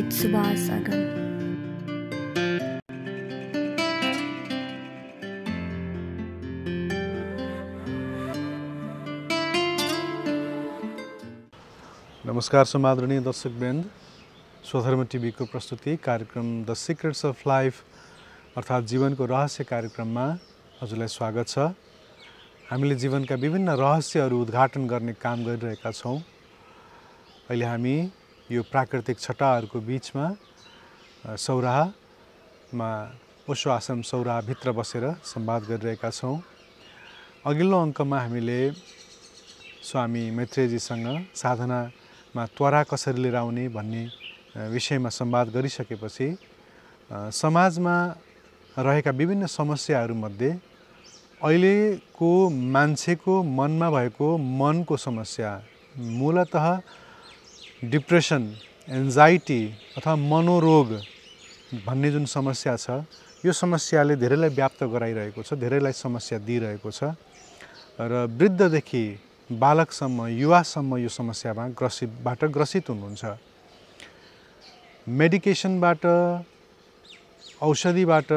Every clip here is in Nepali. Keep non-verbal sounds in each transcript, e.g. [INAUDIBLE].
with Subhas Agam. नमस्कार समादरणीय दर्शकवृन्द स्वधर्म टिभीको प्रस्तुति कार्यक्रम द सिक्रेट्स अफ लाइफ अर्थात् जीवनको रहस्य कार्यक्रममा हजुरलाई स्वागत छ हामीले जीवनका विभिन्न रहस्यहरू उद्घाटन गर्ने काम गरिरहेका छौँ अहिले हामी यो प्राकृतिक छटाहरूको बिचमा सौराहमा ओसो आश्रम सौराहभित्र बसेर सम्वाद गरिरहेका छौँ अघिल्लो अङ्कमा हामीले स्वामी मैत्रेजीसँग साधनामा त्वरा कसरी लिएर आउने भन्ने विषयमा सम्वाद गरिसकेपछि समाजमा रहेका विभिन्न समस्याहरूमध्ये अहिलेको मान्छेको मनमा भएको मनको समस्या मूलत डिप्रेसन एन्जाइटी अथवा मनोरोग भन्ने जुन समस्या छ यो समस्याले धेरैलाई व्याप्त गराइरहेको छ धेरैलाई समस्या दिइरहेको छ र वृद्धदेखि बालकसम्म युवासम्म यो समस्यामा ग्रसितबाट ग्रसित हुनुहुन्छ मेडिकेसनबाट औषधिबाट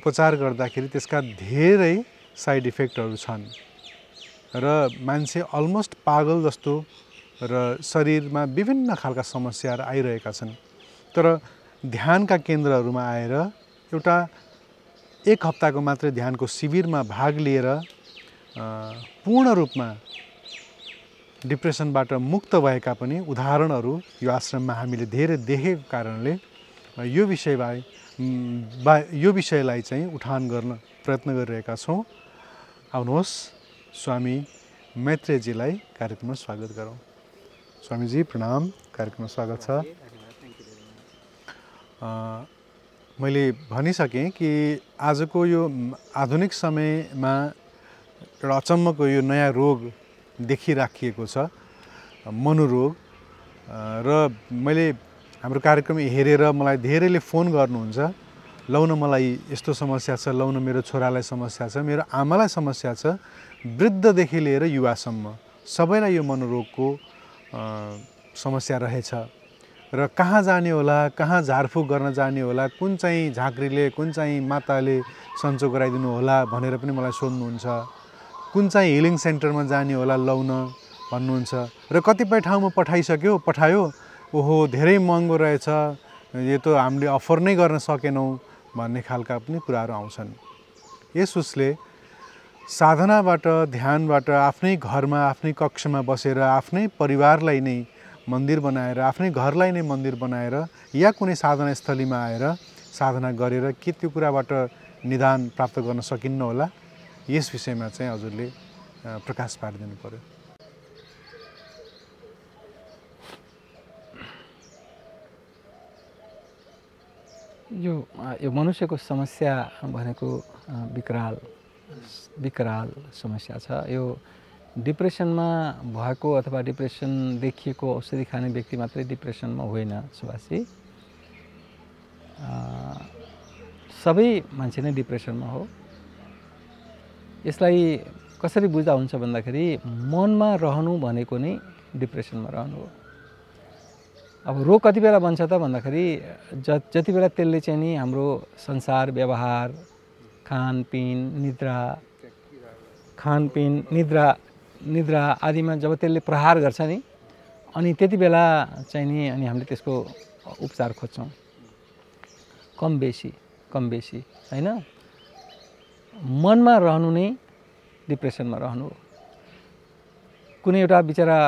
उपचार गर्दाखेरि त्यसका धेरै साइड इफेक्टहरू छन् र मान्छे अलमोस्ट पागल जस्तो र शरीरमा विभिन्न खालका समस्याहरू आइरहेका छन् तर ध्यानका केन्द्रहरूमा आएर एउटा एक हप्ताको मात्रै ध्यानको शिविरमा भाग लिएर पूर्ण रूपमा डिप्रेसनबाट मुक्त भएका पनि उदाहरणहरू यो आश्रममा हामीले धेरै देखेको कारणले यो विषयबारे बा यो विषयलाई चाहिँ उठान गर्न प्रयत्न गरिरहेका छौँ आउनुहोस् स्वामी मैत्रेजीलाई कार्यक्रममा स्वागत गरौँ स्वामीजी प्रणाम कार्यक्रममा स्वागत छ मैले भनिसकेँ कि आजको यो आधुनिक समयमा एउटा अचम्मको यो नयाँ रोग देखिराखिएको छ मनोरोग र मैले हाम्रो कार्यक्रम हेरेर मलाई धेरैले फोन गर्नुहुन्छ लाउन मलाई यस्तो समस्या छ लाउन मेरो छोरालाई समस्या छ मेरो आमालाई समस्या छ वृद्धदेखि लिएर युवासम्म सबैलाई यो मनोरोगको समस्या रहेछ र कहाँ जाने होला कहाँ झारफुक गर्न जाने होला कुन चाहिँ झाँक्रीले कुन चाहिँ माताले सन्चो गराइदिनु होला भनेर पनि मलाई सोध्नुहुन्छ कुन चाहिँ हिलिङ सेन्टरमा जाने होला लाउन भन्नुहुन्छ र कतिपय ठाउँमा पठाइसक्यो पठायो ओहो धेरै महँगो रहेछ यो त हामीले अफर नै गर्न सकेनौँ भन्ने खालका पनि कुराहरू आउँछन् यसुसले साधनाबाट ध्यानबाट आफ्नै घरमा आफ्नै कक्षमा बसेर आफ्नै परिवारलाई नै मन्दिर बनाएर आफ्नै घरलाई नै मन्दिर बनाएर या कुनै साधना स्थलीमा आएर साधना गरेर के त्यो कुराबाट निदान प्राप्त गर्न सकिन्न होला यस विषयमा चाहिँ हजुरले प्रकाश पारिदिनु पऱ्यो यो यो मनुष्यको समस्या भनेको विकराल विकराल समस्या छ यो डिप्रेसनमा भएको अथवा डिप्रेसन देखिएको औषधि खाने व्यक्ति मात्रै डिप्रेसनमा होइन सुभाषी सबै मान्छे नै डिप्रेसनमा हो यसलाई कसरी बुझ्दा हुन्छ भन्दाखेरि मनमा रहनु भनेको नै डिप्रेसनमा रहनु हो अब रोग कति बेला बन्छ त भन्दाखेरि ज जति बेला त्यसले चाहिँ नि हाम्रो संसार व्यवहार खानपिन निद्रा खानपिन निद्रा निद्रा आदिमा जब त्यसले प्रहार गर्छ नि अनि त्यति बेला चाहिँ नि अनि हामीले त्यसको उपचार खोज्छौँ कम बेसी कम बेसी होइन मनमा रहनु नै डिप्रेसनमा रहनु हो कुनै एउटा बिचरा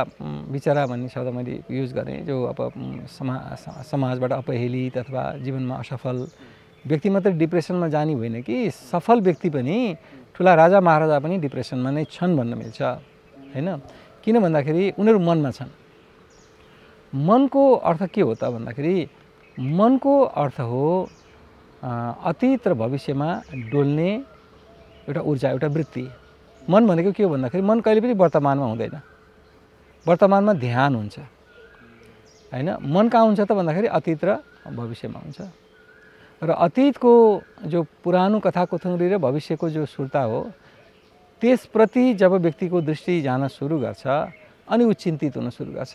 बिचरा भन्ने शब्द मैले युज गरेँ जो अब समा समाजबाट अपहेलित अथवा जीवनमा असफल व्यक्ति मात्रै डिप्रेसनमा जाने होइन कि सफल व्यक्ति पनि ठुला राजा महाराजा पनि डिप्रेसनमा नै छन् भन्न मिल्छ होइन किन भन्दाखेरि उनीहरू मनमा छन् मनको अर्थ के हो त भन्दाखेरि मनको अर्थ हो अतीत र भविष्यमा डोल्ने एउटा ऊर्जा एउटा वृत्ति मन भनेको के हो भन्दाखेरि मन कहिले पनि वर्तमानमा हुँदैन वर्तमानमा ध्यान हुन्छ होइन मन कहाँ हुन्छ त भन्दाखेरि अतीत र भविष्यमा हुन्छ र अतीतको जो पुरानो कथा कोथुरी र भविष्यको जो सुर्ता हो त्यसप्रति जब व्यक्तिको दृष्टि जान सुरु गर्छ अनि ऊ चिन्तित हुन सुरु गर्छ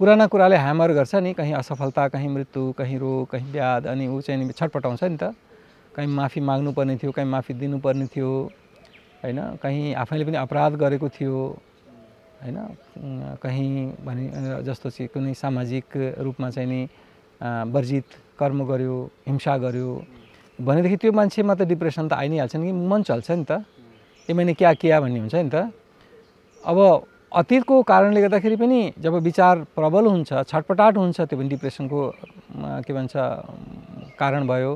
पुराना कुराले ह्यामर गर्छ नि कहीँ असफलता कहीँ मृत्यु कहीँ रोग कहीँ ब्याद अनि ऊ चाहिँ नि छटपटाउँछ नि त कहीँ माफी माग्नुपर्ने थियो कहीँ माफी दिनुपर्ने थियो होइन कहीँ आफैले पनि अपराध गरेको थियो होइन कहीँ भने जस्तो चाहिँ कुनै सामाजिक रूपमा चाहिँ नि वर्जित कर्म गर्यो हिंसा गर्यो भनेदेखि त्यो मान्छेमा त डिप्रेसन त आइ नै हाल्छ नि कि मन चल्छ नि त ए मैले क्या क्या भन्ने हुन्छ नि त अब अतीतको कारणले गर्दाखेरि पनि जब विचार प्रबल हुन्छ छटपटाट हुन्छ त्यो पनि डिप्रेसनको के भन्छ कारण भयो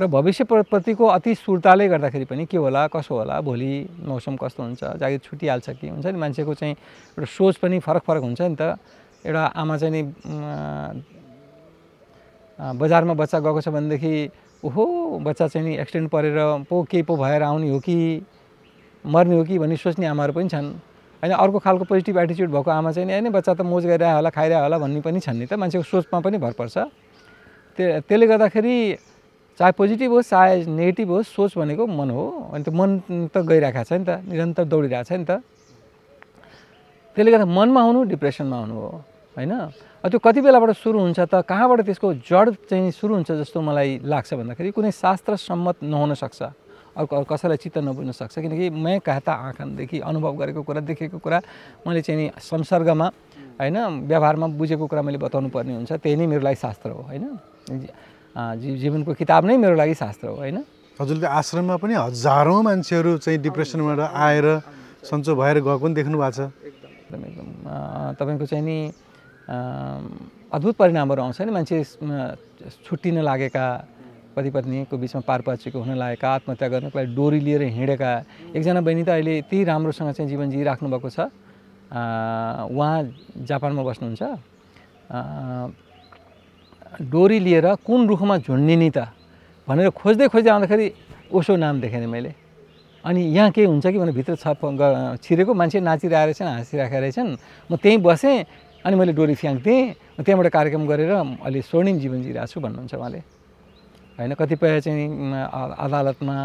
र भविष्यप्रतिको अति सुर्ताले गर्दाखेरि पनि के होला कसो होला भोलि मौसम कस्तो हुन्छ जागिर छुटिहाल्छ कि हुन्छ नि मान्छेको चाहिँ एउटा सोच पनि फरक फरक हुन्छ नि त एउटा आमा चाहिँ नि बजारमा बच्चा गएको छ भनेदेखि ओहो बच्चा चाहिँ नि एक्सिडेन्ट परेर पो के पो भएर आउने हो कि मर्ने हो कि भन्ने सोच्ने आमाहरू पनि छन् होइन अर्को खालको पोजिटिभ एटिच्युड भएको आमा चाहिँ नि होइन बच्चा त मोज गरिरहेको होला खाइरहेको होला भन्ने पनि छन् नि त मान्छेको सोचमा पनि भर पर्छ त्यसले गर्दाखेरि चाहे पोजिटिभ होस् चाहे नेगेटिभ होस् सोच भनेको मन हो अनि त्यो मन त गइरहेको छ नि त निरन्तर दौडिरहेको छ नि त त्यसले गर्दा मनमा आउनु डिप्रेसनमा आउनु हो होइन त्यो कति बेलाबाट सुरु हुन्छ त कहाँबाट त्यसको जड चाहिँ सुरु हुन्छ जस्तो मलाई लाग्छ भन्दाखेरि कुनै शास्त्र सम्मत नहुनसक्छ अर्को कसैलाई चित्त नबुझ्न सक्छ किनकि म कहता आँखादेखि अनुभव गरेको कुरा देखेको कुरा मैले चाहिँ नि संसर्गमा होइन व्यवहारमा बुझेको कुरा मैले बताउनु पर्ने हुन्छ त्यही नै मेरो लागि शास्त्र हो होइन जीवनको किताब नै मेरो लागि शास्त्र हो होइन हजुरले आश्रममा पनि हजारौँ मान्छेहरू चाहिँ डिप्रेसनबाट आएर सन्चो भएर गएको पनि देख्नु भएको छ एकदम एकदम तपाईँको चाहिँ नि अद्भुत परिणामहरू आउँछ नि मान्छे छुट्टिन लागेका पति पत्नीको बिचमा पारपाचीको हुन लागेका आत्महत्या गर्नको लागि डोरी लिएर हिँडेका एकजना बहिनी त अहिले यति राम्रोसँग चाहिँ जीवन जिइराख्नु भएको छ उहाँ जापानमा बस्नुहुन्छ डोरी लिएर कुन रुखमा झुन्ने नि त भनेर खोज्दै खोज्दै आउँदाखेरि ओसो नाम देखेँ मैले अनि यहाँ केही हुन्छ कि भने भित्र छप छिरेको मान्छे नाचिरहेको रहेछन् हाँसिरहेका रहेछन् म त्यहीँ बसेँ अनि मैले डोरी फ्याँक्थेँ त्यहाँबाट कार्यक्रम गरेर अहिले स्वर्णिम जीवन जिरहेको छु भन्नुहुन्छ उहाँले होइन कतिपय चाहिँ अदालतमा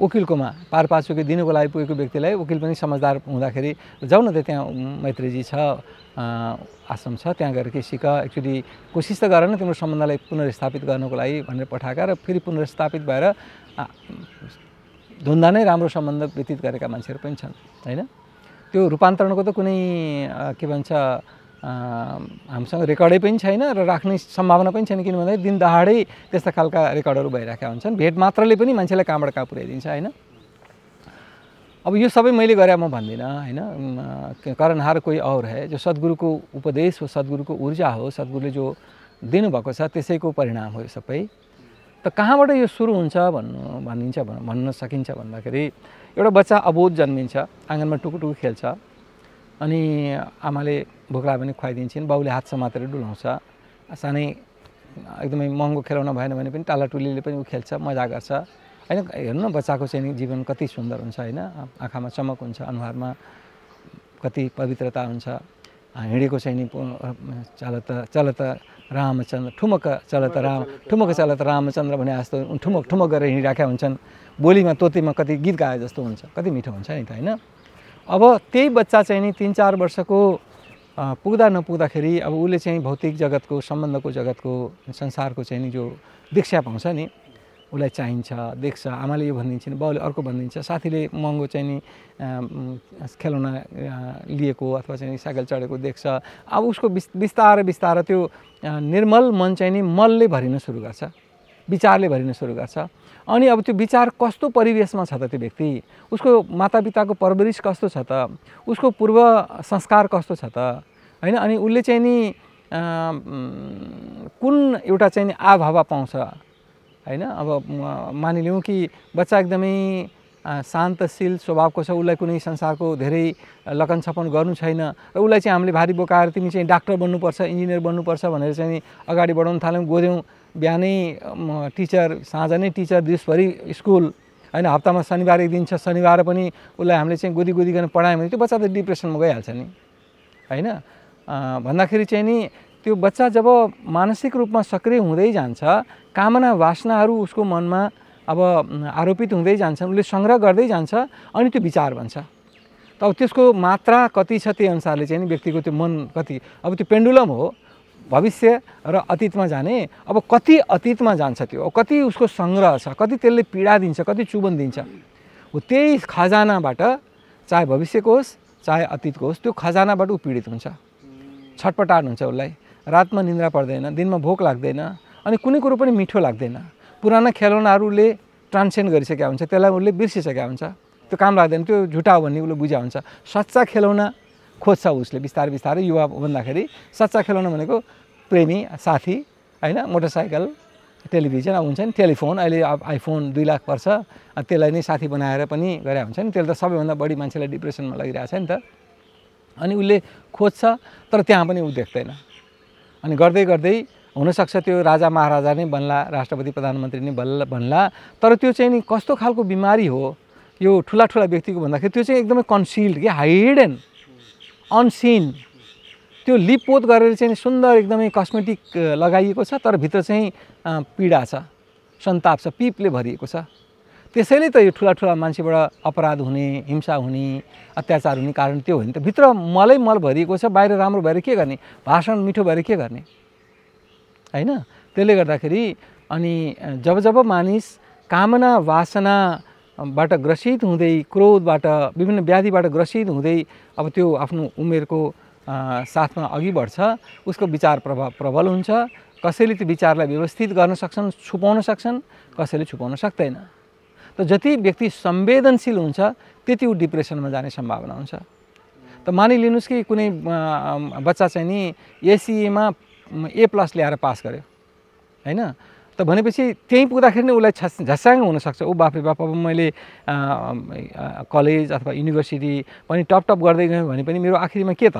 वकिलकोमा पार पाचुकी दिनुको लागि पुगेको व्यक्तिलाई वकिल पनि समझदार हुँदाखेरि जाउ न त त्यहाँ मैत्रीजी छ आश्रम छ त्यहाँ गएर के सिक एक्चुली कोसिस त गर न तिम्रो सम्बन्धलाई पुनर्स्थापित गर्नुको लागि भनेर पठाएका र फेरि पुनर्स्थापित भएर धुन्दा नै राम्रो सम्बन्ध व्यतीत गरेका मान्छेहरू पनि छन् होइन त्यो रूपान्तरणको त कुनै के भन्छ हामीसँग रेकर्डै पनि छैन र राख्ने सम्भावना पनि छैन किन भन्दाखेरि दिन दहाडै त्यस्ता खालका रेकर्डहरू भइरहेका हुन्छन् भेट मात्रले पनि मान्छेलाई कहाँबाट कहाँ पुर्याइदिन्छ होइन अब यो सबै मैले गरेँ म भन्दिनँ होइन करणहार कोही और है जो सद्गुरुको उपदेश हो सद्गुरुको ऊर्जा हो सद्गुरुले जो दिनुभएको छ त्यसैको परिणाम हो यो सबै त कहाँबाट यो सुरु हुन्छ भन्नु भनिन्छ भन्न सकिन्छ भन्दाखेरि एउटा बच्चा अबोध जन्मिन्छ आँगनमा टुकुटुकु खेल्छ अनि आमाले भोक्रा पनि खुवाइदिन्छन् बाउले हात समातेर डुलाउँछ सानै एकदमै महँगो खेलाउन भएन भने पनि टालाटुलीले पनि ऊ खेल्छ मजा गर्छ होइन हेर्नु न बच्चाको चाहिँ जीवन कति सुन्दर हुन्छ होइन आँखामा चमक हुन्छ अनुहारमा कति पवित्रता हुन्छ हिँडेको चाहिँ नि चलत चलत रामचन्द्र ठुमक चलत राम ठुमक चलत रामचन्द्र भने जस्तो ठुमक ठुमक गरेर हिँडिराखेका हुन्छन् बोलीमा तोतीमा कति गीत गाए जस्तो हुन्छ कति मिठो हुन्छ नि त होइन अब त्यही बच्चा चाहिँ नि तिन चार वर्षको पुग्दा नपुग्दाखेरि अब उसले चाहिँ भौतिक जगतको सम्बन्धको जगतको संसारको चाहिँ नि जो दीक्षा पाउँछ नि उसलाई चाहिन्छ देख्छ आमाले यो भनिदिन्छ बाउले अर्को भनिदिन्छ साथीले महँगो चाहिँ नि खेलौना लिएको अथवा चाहिँ साइकल चढेको देख्छ अब उसको बिस् बिस्तारै बिस्तारै त्यो निर्मल मन चाहिँ नि मलले भरिन सुरु गर्छ विचारले भरिन सुरु गर्छ अनि अब त्यो विचार कस्तो परिवेशमा छ त त्यो व्यक्ति उसको मातापिताको परवरिश कस्तो छ त उसको पूर्व संस्कार कस्तो छ त होइन अनि उसले चाहिँ नि कुन एउटा चाहिँ नि आभावा पाउँछ होइन अब मानिलिउँ कि बच्चा एकदमै शान्तशील स्वभावको छ उसलाई कुनै संसारको धेरै छपन गर्नु छैन र उसलाई चाहिँ हामीले भारी बोकाएर तिमी चाहिँ डाक्टर बन्नुपर्छ इन्जिनियर बन्नुपर्छ भनेर चाहिँ अगाडि बढाउन थाल्यौँ गोद्यौँ बिहानै टिचर साँझ नै टिचर दिउँसभरि स्कुल होइन हप्तामा शनिबार एक दिन छ शनिबार पनि उसलाई हामीले चाहिँ गोदी गोदी गरेर पढायौँ भने त्यो बच्चा त डिप्रेसनमा गइहाल्छ नि होइन भन्दाखेरि चाहिँ नि त्यो बच्चा जब मानसिक रूपमा सक्रिय हुँदै जान्छ कामना वासनाहरू उसको मनमा अब आरोपित हुँदै जान्छ उसले सङ्ग्रह गर्दै जान्छ अनि त्यो विचार भन्छ त अब त्यसको मात्रा कति छ त्यही अनुसारले चाहिँ व्यक्तिको त्यो मन कति अब त्यो पेन्डुलम हो भविष्य र अतीतमा जाने अब कति अतीतमा जान्छ त्यो कति उसको सङ्ग्रह छ कति त्यसले पीडा दिन्छ कति चुबन दिन्छ हो त्यही खजानाबाट चाहे भविष्यको होस् चाहे अतीतको होस् त्यो खजानाबाट ऊ पीडित हुन्छ छटपटार हुन्छ उसलाई रातमा निन्द्रा पर्दैन दिनमा भोक लाग्दैन अनि कुनै कुरो पनि मिठो लाग्दैन पुराना खेलौनाहरूले ट्रान्सेन्ड गरिसकेका हुन्छ त्यसलाई उसले बिर्सिसकेका हुन्छ त्यो काम लाग्दैन त्यो झुटा हो भन्ने उसले बुझा हुन्छ सच्चा खेलौना खोज्छ उसले बिस्तारै बिस्तारै युवा भन्दाखेरि सच्चा खेलौना भनेको प्रेमी साथी होइन मोटरसाइकल टेलिभिजन अब हुन्छ नि टेलिफोन अहिले अब आइफोन दुई लाख पर्छ त्यसलाई नै साथी बनाएर पनि गरे हुन्छ नि त्यसले त सबैभन्दा बढी मान्छेलाई डिप्रेसनमा लगिरहेको छ नि त अनि उसले खोज्छ तर त्यहाँ पनि ऊ देख्दैन अनि गर्दै गर्दै हुनसक्छ त्यो राजा महाराजा नै बन्ला राष्ट्रपति प्रधानमन्त्री नै बन्ला बन्ला तर त्यो चाहिँ नि कस्तो खालको बिमारी हो यो ठुला ठुला व्यक्तिको भन्दाखेरि त्यो चाहिँ एकदमै कन्सिल्ड कि हाइडेन अनसिन त्यो लिपोत गरेर चाहिँ सुन्दर एकदमै कस्मेटिक लगाइएको छ तर भित्र चाहिँ पीडा छ सन्ताप छ पिपले भरिएको छ त्यसैले त यो ठुला ठुला मान्छेबाट अपराध हुने हिंसा हुने अत्याचार हुने कारण त्यो हो नि त भित्र मलै मल भरिएको छ बाहिर राम्रो भएर के गर्ने भाषण मिठो भएर के गर्ने होइन त्यसले गर्दाखेरि अनि जब जब मानिस कामना वासनाबाट ग्रसित हुँदै क्रोधबाट विभिन्न व्याधिबाट ग्रसित हुँदै अब त्यो आफ्नो उमेरको साथमा अघि बढ्छ उसको विचार प्रभाव प्रबल हुन्छ कसैले त्यो विचारलाई व्यवस्थित गर्न सक्छन् छुपाउन सक्छन् कसैले छुपाउन सक्दैन र जति व्यक्ति संवेदनशील हुन्छ त्यति ऊ डिप्रेसनमा जाने सम्भावना हुन्छ त मानिलिनुहोस् कि कुनै बच्चा चाहिँ नि एसिएमा ए प्लस ल्याएर पास गर्यो होइन त भनेपछि त्यहीँ पुग्दाखेरि नै उसलाई छस् झस्याङ हुनसक्छ ऊ बाफे बाप अब मैले कलेज अथवा युनिभर्सिटी पनि टप टप गर्दै गएँ भने पनि मेरो आखिरीमा के त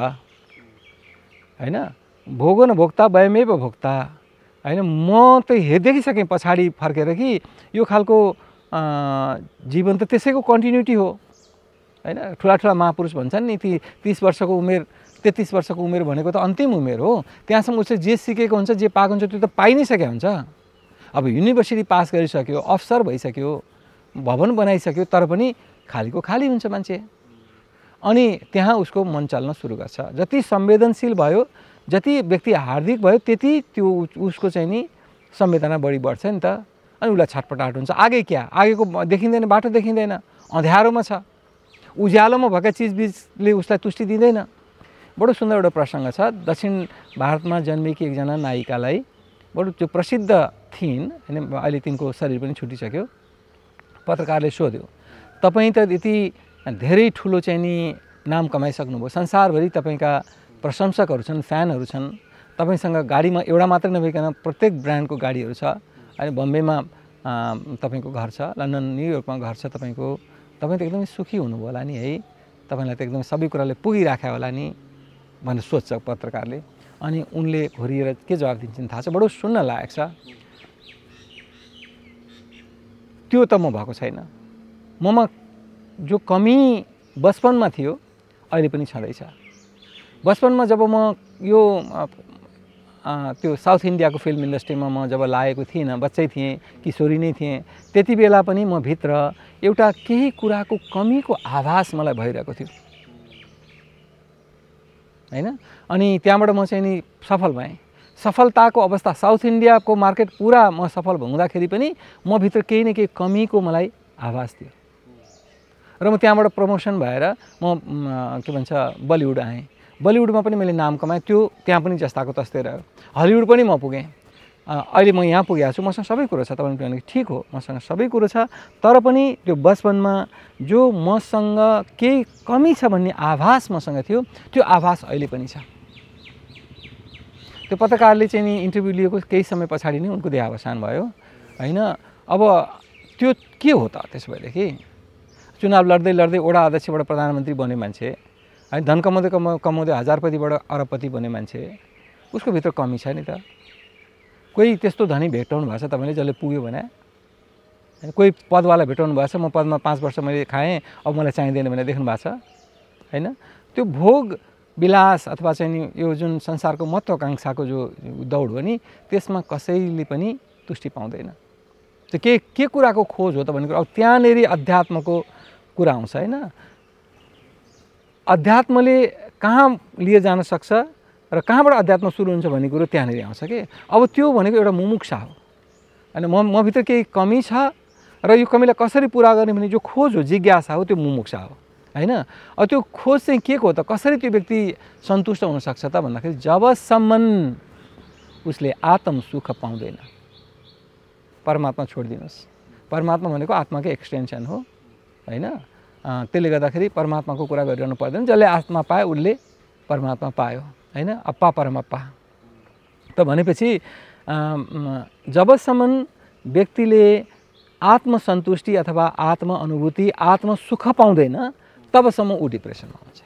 होइन भोगो न भोक्ता वयमेव भोक्ता होइन म त देखिसकेँ पछाडि फर्केर कि यो खालको जीवन त त्यसैको कन्टिन्युटी हो होइन ठुला ठुला महापुरुष भन्छन् नि ती तिस वर्षको उमेर तेत्तिस वर्षको उमेर भनेको त अन्तिम उमेर हो त्यहाँसम्म उसले जे सिकेको हुन्छ जे पाएको हुन्छ त्यो त पाइ नै सकेको हुन्छ अब युनिभर्सिटी पास गरिसक्यो अफसर भइसक्यो भवन बनाइसक्यो तर पनि खालीको खाली हुन्छ मान्छे अनि त्यहाँ उसको मन चल्न सुरु गर्छ जति संवेदनशील भयो जति व्यक्ति हार्दिक भयो त्यति त्यो उसको चाहिँ नि संवेदना बढी बढ्छ नि त अनि उसलाई छटपटाहट हुन्छ आगे क्या आगेको देखिँदैन बाटो देखिँदैन अँध्यारोमा छ उज्यालोमा भएका चिजबिजले उसलाई तुष्टि दिँदैन बडो सुन्दर एउटा प्रसङ्ग छ दक्षिण भारतमा जन्मेकी एकजना नायिकालाई बडो त्यो प्रसिद्ध थिइन् होइन अहिले तिनको शरीर पनि छुटिसक्यो पत्रकारले सोध्यो तपाईँ त यति धेरै ठुलो चाहिँ नि नाम कमाइसक्नुभयो संसारभरि तपाईँका प्रशंसकहरू छन् फ्यानहरू छन् तपाईँसँग गाडीमा एउटा मात्रै नभइकन प्रत्येक ब्रान्डको गाडीहरू छ अनि बम्बेमा तपाईँको घर छ लन्डन न्युयोर्कमा घर छ तपाईँको तपाईँ त एकदमै सुखी हुनुभयो होला नि है तपाईँलाई त एकदमै सबै कुराले पुगिराख्यो होला नि भनेर सोध्छ पत्रकारले अनि उनले घोरिएर के जवाब दिन्छन् थाहा छ बडो सुन्न लायक छ त्यो त म भएको छैन ममा जो कमी बचपनमा थियो अहिले पनि छँदैछ बचपनमा जब म यो त्यो साउथ इन्डियाको फिल्म इन्डस्ट्रीमा म जब लागेको थिइनँ बच्चै थिएँ किशोरी नै थिएँ त्यति बेला पनि म भित्र एउटा केही कुराको कमीको आभास मलाई भइरहेको थियो होइन अनि त्यहाँबाट म चाहिँ नि सफल भएँ सफलताको अवस्था साउथ इन्डियाको मार्केट पुरा म सफल हुँदाखेरि पनि म भित्र केही न केही कमीको मलाई आभास थियो र म त्यहाँबाट प्रमोसन भएर म के भन्छ बलिउड आएँ बलिउडमा पनि मैले नाम कमाएँ त्यो त्यहाँ पनि जस्ताको तस्तै रह्यो हलिउड पनि म पुगेँ अहिले म यहाँ पुगेको छु मसँग सबै कुरो छ तपाईँले किनभने ठिक हो मसँग सबै कुरो छ तर पनि त्यो बचपनमा जो मसँग केही कमी छ भन्ने आभास मसँग थियो त्यो आभास अहिले पनि छ त्यो पत्रकारले चाहिँ नि इन्टरभ्यू लिएको केही समय पछाडि नै उनको देहावसान भयो होइन अब त्यो के हो त त्यसो भएदेखि चुनाव लड्दै लड्दै ओडा अध्यक्षबाट प्रधानमन्त्री बने मान्छे होइन धन कमाउँदै कमा कमाउँदै हजारपतिबाट अरबपति भन्ने मान्छे उसको भित्र कमी छ नि त कोही त्यस्तो धनी भेटाउनु भएको छ तपाईँले जसले पुग्यो भने होइन कोही पदवाला भेटाउनु भएको छ म पदमा पाँच वर्ष मैले खाएँ अब मलाई चाहिँदैन भने देख्नु भएको छ होइन त्यो भोग विलास अथवा चाहिँ यो जुन संसारको महत्त्वाकाङ्क्षाको जो दौड हो नि त्यसमा कसैले पनि तुष्टि पाउँदैन त्यो के के कुराको खोज हो त भन्ने कुरा अब त्यहाँनिर अध्यात्मको कुरा आउँछ होइन अध्यात्मले कहाँ लिए जान सक्छ र कहाँबाट अध्यात्म सुरु हुन्छ भन्ने कुरो त्यहाँनिर आउँछ कि अब त्यो भनेको एउटा मुमुक्सा हो अनि म मभित्र केही कमी छ र यो कमीलाई कसरी पुरा गर्ने भने जो खोज हो जिज्ञासा हो त्यो मुमुक्सा हो होइन अब त्यो खोज चाहिँ के को हो त कसरी त्यो व्यक्ति सन्तुष्ट हुनसक्छ त भन्दाखेरि जबसम्म उसले आत्म सुख पाउँदैन परमात्मा छोडिदिनुहोस् परमात्मा भनेको आत्माकै एक्सटेन्सन हो होइन त्यसले गर्दाखेरि परमात्माको कुरा गरिरहनु पर्दैन जसले आत्मा पायो उसले परमात्मा पायो होइन अप्पा परमप्पा त भनेपछि जबसम्म व्यक्तिले आत्मसन्तुष्टि अथवा आत्म अनुभूति आत्मसुख पाउँदैन तबसम्म ऊ डिप्रेसनमा आउँछ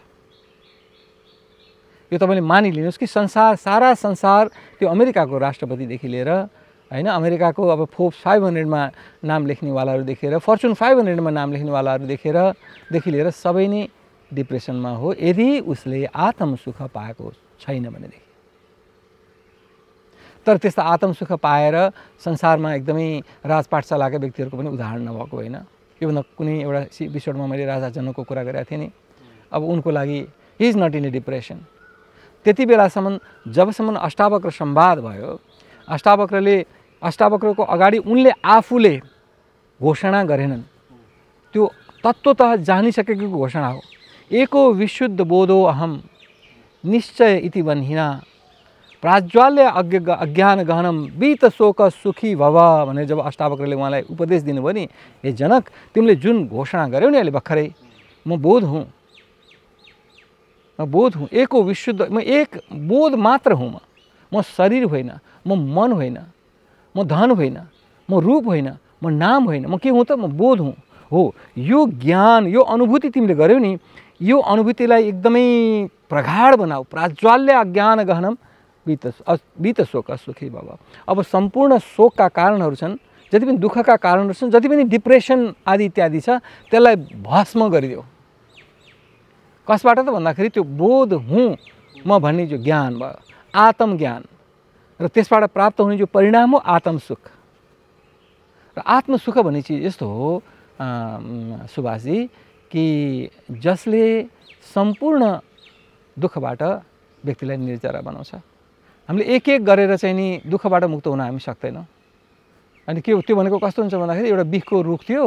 यो तपाईँले मानिलिनुहोस् कि संसार सारा संसार त्यो अमेरिकाको राष्ट्रपतिदेखि लिएर होइन अमेरिकाको अब फोर्ब्स फाइभ हन्ड्रेडमा नाम लेख्नेवालाहरू देखेर फर्चुन फाइभ हन्ड्रेडमा नाम लेख्नेवालाहरू देखेरदेखि लिएर सबै नै डिप्रेसनमा हो यदि उसले आत्मसुख पाएको छैन भनेदेखि तर त्यस्ता आत्मसुख पाएर संसारमा एकदमै राजपाठ चलाएका व्यक्तिहरूको पनि उदाहरण नभएको होइन योभन्दा कुनै एउटा एपिसोडमा मैले राजा जनकको कुरा गरेको थिएँ नि अब उनको लागि is not in a depression त्यति बेलासम्म जबसम्म अष्टावक्र सम्वाद भयो अष्टावक्रले अष्टावक्रको अगाडि उनले आफूले घोषणा गरेनन् त्यो तत्त्वत जानिसकेको घोषणा हो एको विशुद्ध बोधो अहम निश्चय इति बन्हिना प्राज्वाल्य अज्ञ अज्ञान गहनम बित शोक सुखी भव भनेर जब अष्टावक्रले उहाँलाई उपदेश दिनुभयो नि हे जनक तिमीले जुन घोषणा गर्यौ नि अहिले भर्खरै म बोध हुँ म बोध हुँ एको विशुद्ध म एक बोध मात्र हुँ म शरीर होइन म मन होइन म धन होइन म रूप होइन म नाम होइन म के हुँ त म बोध हुँ हो यो ज्ञान यो अनुभूति तिमीले गऱ्यौ नि यो अनुभूतिलाई एकदमै प्रगाढ बनाऊ प्राज्वाल्य ज्ञान गहनम बित बित शोक सुखी भव अब सम्पूर्ण शोकका कारणहरू छन् जति पनि दुःखका कारणहरू छन् जति पनि डिप्रेसन आदि इत्यादि छ त्यसलाई भस्म गरिदियो कसबाट त भन्दाखेरि त्यो बोध हुँ म भन्ने जो ज्ञान भयो आत्मज्ञान र त्यसबाट प्राप्त हुने जो परिणाम हो आत्मसुख र आत्मसुख भन्ने चिज यस्तो हो सुभाषजी कि जसले सम्पूर्ण दुःखबाट व्यक्तिलाई निर्जरा बनाउँछ हामीले एक एक गरेर चाहिँ नि दुःखबाट मुक्त हुन हामी सक्दैनौँ अनि के त्यो भनेको कस्तो हुन्छ भन्दाखेरि एउटा बिखको रुख थियो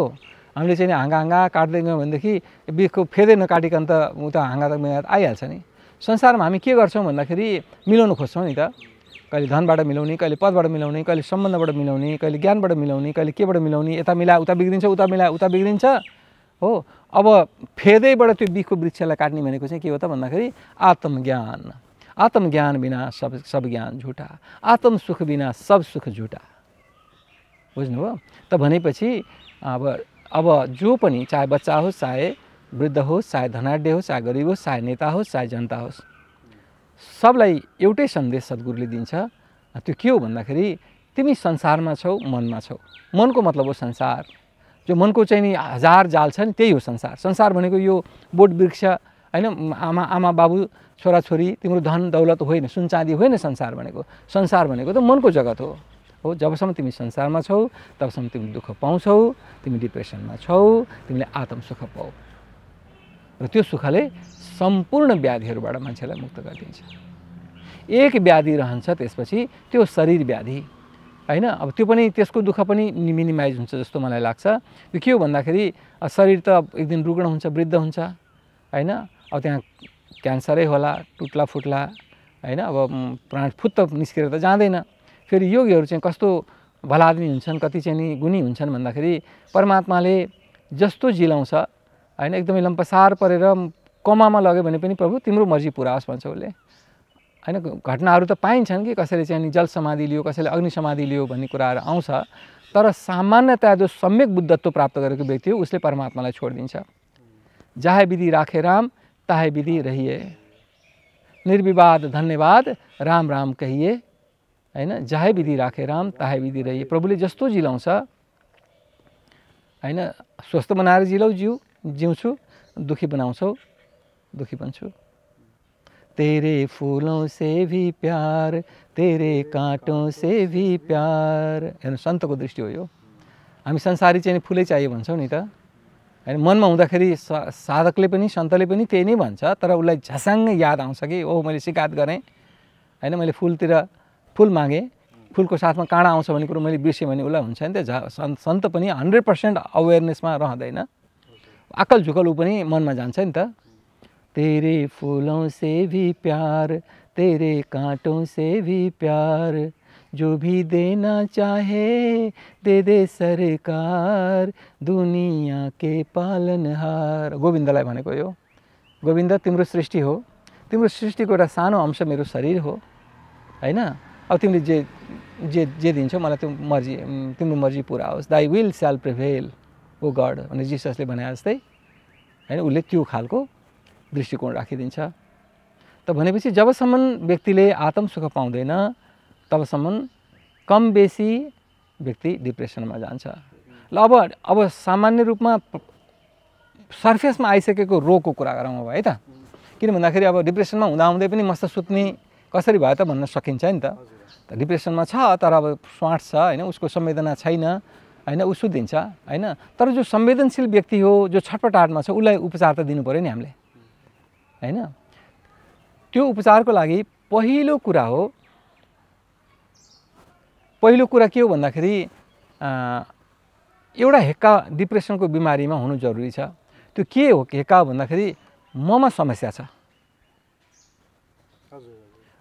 हामीले चाहिँ हाँगा हाँगा काट्दै गयौँ भनेदेखि बिखको फेदै नकाटिकन त उता हाँगा त आइहाल्छ नि संसारमा हामी के गर्छौँ भन्दाखेरि मिलाउनु खोज्छौँ नि त कहिले धनबाट मिलाउने कहिले पदबाट मिलाउने कहिले सम्बन्धबाट मिलाउने कहिले ज्ञानबाट मिलाउने कहिले केबाट मिलाउने यता मिला उता बिग्रिन्छ उता मिला उता बिग्रिन्छ हो अब फेदैबाट त्यो बिखको वृक्षलाई काट्ने भनेको चाहिँ के हो त भन्दाखेरि आत्मज्ञान आत्मज्ञान बिना सब सब ज्ञान झुटा आत्म सुख बिना सब सुख झुटा बुझ्नुभयो त भनेपछि अब अब जो पनि चाहे बच्चा होस् चाहे वृद्ध होस् चाहे धनाढ्य होस् चाहे गरिब होस् चाहे नेता होस् चाहे जनता होस् सबलाई एउटै सन्देश सद्गुरुले दिन्छ त्यो के हो भन्दाखेरि तिमी संसारमा छौ मनमा छौ मनको मतलब हो संसार जो मनको चाहिँ नि हजार जाल छ नि त्यही हो संसार संसार भनेको यो बोट वृक्ष होइन आमा आमा बाबु छोराछोरी तिम्रो धन दौलत होइन सुन चाँदी होइन संसार भनेको संसार भनेको त मनको जगत हो हो जबसम्म तिमी संसारमा छौ तबसम्म तिमी दुःख पाउँछौ तिमी डिप्रेसनमा छौ तिमीले आत्मसुख पाऊ र त्यो सुखले सम्पूर्ण व्याधिहरूबाट मान्छेलाई मुक्त गरिदिन्छ एक व्याधि रहन्छ त्यसपछि त्यो शरीर व्याधि होइन अब त्यो पनि त्यसको दुःख पनि मिनिमाइज हुन्छ जस्तो मलाई लाग्छ त्यो के हो भन्दाखेरि शरीर त एक दिन रुग्ण हुन्छ वृद्ध हुन्छ होइन अब त्यहाँ क्यान्सरै होला टुट्ला फुट्ला होइन अब प्राण फुत्त निस्केर त जाँदैन फेरि योगीहरू चाहिँ कस्तो भलादमी हुन्छन् कति चाहिँ नि गुणी हुन्छन् भन्दाखेरि परमात्माले जस्तो जिलाउँछ होइन एकदमै लम्पसार परेर कमामा लग्यो भने पनि प्रभु तिम्रो मर्जी पुरा होस् भन्छ उसले होइन घटनाहरू त पाइन्छन् कि कसैले चाहिँ जल समाधि लियो कसैले अग्नि समाधि लियो भन्ने कुराहरू आउँछ तर सामान्यतया जो सम्यक बुद्धत्व प्राप्त गरेको व्यक्ति हो उसले परमात्मालाई छोडिदिन्छ जाहे विधि राखे राम ताहे विधि रहिए निर्विवाद धन्यवाद राम राम कहिए होइन जाहे विधि राखे राम ताहे विधि रहिए प्रभुले जस्तो जिलाउँछ होइन स्वस्थ बनाएर जिलाउ जिउ जिउँछु दुःखी बनाउँछौ दुखी छु तेरे फुलों से भी प्यार तेरे काँटों से भी प्यार हेर्नु सन्तको दृष्टि हो यो हामी संसारी चाहिँ फुलै चाहियो भन्छौँ नि त होइन मनमा हुँदाखेरि साधकले पनि सन्तले पनि त्यही नै भन्छ तर उसलाई झसाङ याद आउँछ कि ओ मैले सिकायत गरेँ होइन मैले फुलतिर फुल मागेँ फुलको साथमा काँडा आउँछ भन्ने कुरो मैले बिर्सेँ भने उसलाई हुन्छ नि त झा सन्त पनि हन्ड्रेड पर्सेन्ट अवेरनेसमा रहँदैन अक्कल झुकल ऊ पनि मनमा जान्छ नि त तेरे फूलों से भी प्यार तेरे कांटों से भी प्यार जो भी देना चाहे दे दे सरकार दुनिया के पालनहार गोविंद भनेको यो गोविन्द तिम्रो सृष्टि हो तिम्रो सृष्टिको एउटा सानो अंश मेरो शरीर हो होइन अब तिमीले जे जे जे दिन्छौ मलाई त्यो मर्जी तिम्रो मर्जी पुरा होस् दाई will self prevail oh God भनेर जिससले भने जस्तै होइन उसले त्यो खालको दृष्टिकोण राखिदिन्छ त भनेपछि जबसम्म व्यक्तिले आत्मसुख पाउँदैन तबसम्म कम बेसी व्यक्ति डिप्रेसनमा जान्छ ल अब अब सामान्य रूपमा सर्फेसमा आइसकेको रोगको कुरा गरौँ अब है त किन भन्दाखेरि अब डिप्रेसनमा हुँदाहुँदै पनि मस्त सुत्ने कसरी भयो त भन्न सकिन्छ नि त डिप्रेसनमा छ तर अब स्वाट छ होइन उसको संवेदना छैन होइन ऊ दिन्छ होइन तर जो संवेदनशील व्यक्ति हो जो छटपट छटपटाटमा छ उसलाई उपचार त दिनु पऱ्यो नि हामीले होइन त्यो उपचारको लागि पहिलो कुरा हो पहिलो कुरा के हो भन्दाखेरि एउटा हेक्का डिप्रेसनको बिमारीमा हुनु जरुरी छ त्यो के हो हेक्का भन्दाखेरि ममा समस्या छ